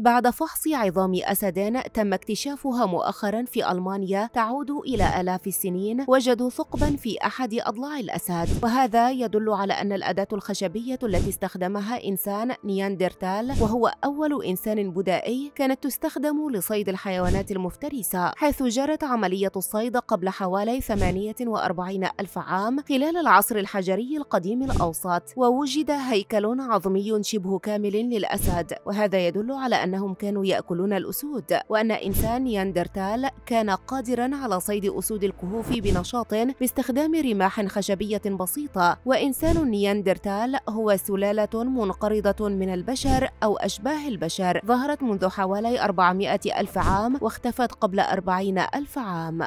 بعد فحص عظام أسد تم اكتشافها مؤخرا في ألمانيا تعود إلى آلاف السنين وجدوا ثقبا في أحد أضلاع الأسد وهذا يدل على أن الأداة الخشبية التي استخدمها إنسان نياندرتال وهو أول إنسان بدائي كانت تستخدم لصيد الحيوانات المفترسة حيث جرت عملية الصيد قبل حوالي 48 ألف عام خلال العصر الحجري القديم الأوسط ووجد هيكل عظمي شبه كامل للأسد وهذا يدل على أن أنهم كانوا يأكلون الأسود وأن إنسان ياندرتال كان قادرا على صيد أسود الكهوف بنشاط باستخدام رماح خشبية بسيطة وإنسان نياندرتال هو سلالة منقرضة من البشر أو أشباه البشر ظهرت منذ حوالي 400 ألف عام واختفت قبل 40 ألف عام